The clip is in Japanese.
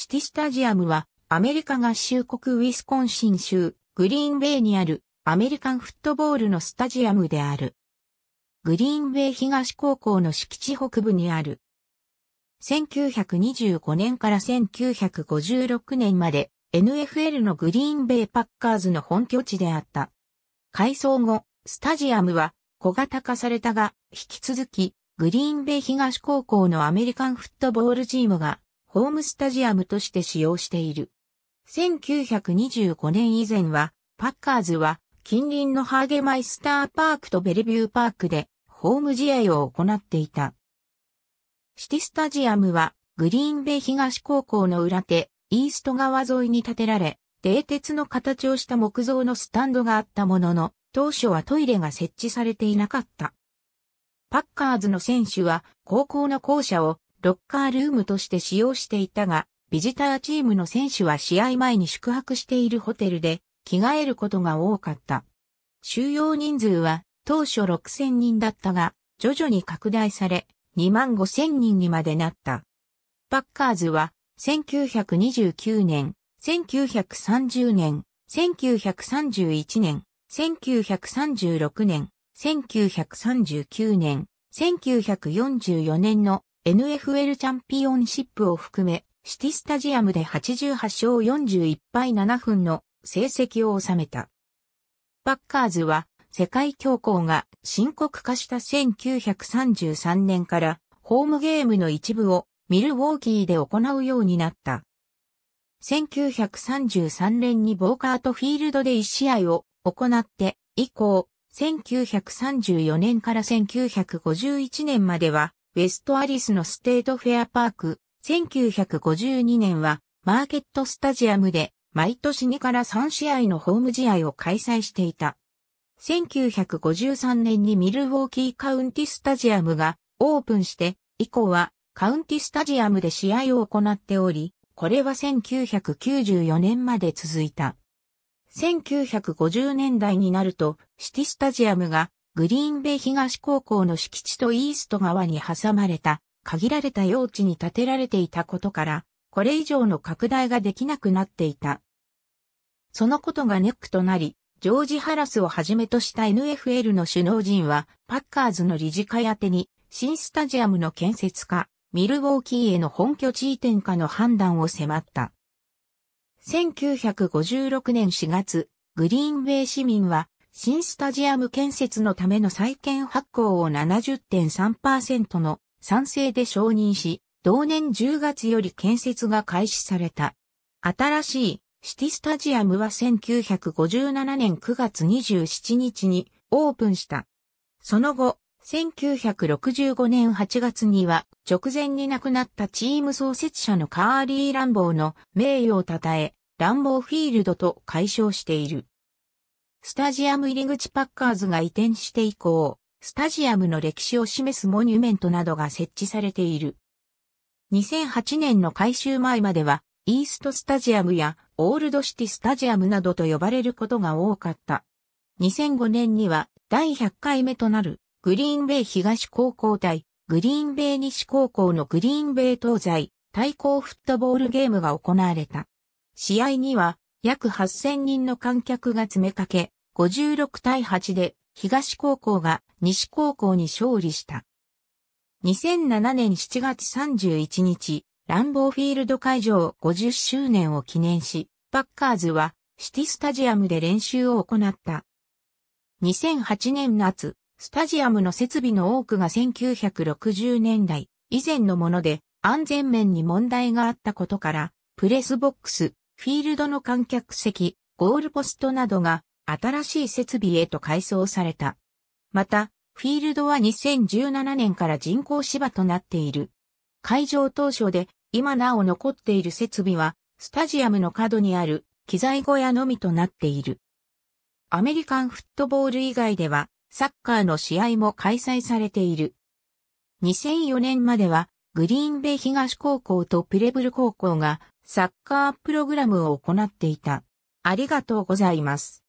シティスタジアムは、アメリカ合衆国ウィスコンシン州、グリーンベイにある、アメリカンフットボールのスタジアムである。グリーンベイ東高校の敷地北部にある。1925年から1956年まで NFL のグリーンベイパッカーズの本拠地であった。改装後、スタジアムは小型化されたが、引き続き、グリーンベイ東高校のアメリカンフットボールチームがホームスタジアムとして使用している。1925年以前は、パッカーズは近隣のハーゲマイスターパークとベルビューパークでホーム試合を行っていた。シティスタジアムはグリーンベイ東高校の裏手、イースト川沿いに建てられ、冷鉄の形をした木造のスタンドがあったものの、当初はトイレが設置されていなかった。パッカーズの選手は高校の校舎をロッカールームとして使用していたが、ビジターチームの選手は試合前に宿泊しているホテルで着替えることが多かった。収容人数は当初6000人だったが、徐々に拡大され、2万5000人にまでなった。パッカーズは、1929年、1930年、1931年、1936年、1939年、1944年の NFL チャンピオンシップを含め、シティスタジアムで88勝41敗7分の成績を収めた。パッカーズは世界恐慌が深刻化した1933年からホームゲームの一部をミルウォーキーで行うようになった。1933年にボーカートフィールドで1試合を行って以降、1934年から1951年まではウェストアリスのステートフェアパーク、1952年はマーケットスタジアムで毎年2から3試合のホーム試合を開催していた。1953年にミルウォーキーカウンティスタジアムがオープンして以降はカウンティスタジアムで試合を行っており、これは1994年まで続いた。1950年代になるとシティスタジアムがグリーンベイ東高校の敷地とイースト側に挟まれた限られた用地に建てられていたことから、これ以上の拡大ができなくなっていた。そのことがネックとなり、ジョージ・ハラスをはじめとした NFL の首脳陣は、パッカーズの理事会宛てに、新スタジアムの建設か、ミルウォーキーへの本拠地移転かの判断を迫った。1956年4月、グリーンベイ市民は新スタジアム建設のための再建発行を70.3%の賛成で承認し、同年10月より建設が開始された。新しいシティスタジアムは1957年9月27日にオープンした。その後、1965年8月には直前に亡くなったチーム創設者のカーリー・ランボーの名誉を称え、ランボーフィールドと解消している。スタジアム入り口パッカーズが移転して以降、スタジアムの歴史を示すモニュメントなどが設置されている。2008年の改修前までは、イーストスタジアムやオールドシティスタジアムなどと呼ばれることが多かった。2005年には第100回目となるグリーンベイ東高校対グリーンベイ西高校のグリーンベイ東西対抗フットボールゲームが行われた。試合には約8000人の観客が詰めかけ、56対8で東高校が西高校に勝利した。2007年7月31日、ランボーフィールド会場50周年を記念し、パッカーズはシティスタジアムで練習を行った。2008年夏、スタジアムの設備の多くが1960年代以前のもので安全面に問題があったことから、プレスボックス、フィールドの観客席、ゴールポストなどが新しい設備へと改装された。また、フィールドは2017年から人工芝となっている。会場当初で今なお残っている設備は、スタジアムの角にある機材小屋のみとなっている。アメリカンフットボール以外では、サッカーの試合も開催されている。2004年までは、グリーンベイ東高校とプレブル高校がサッカープログラムを行っていた。ありがとうございます。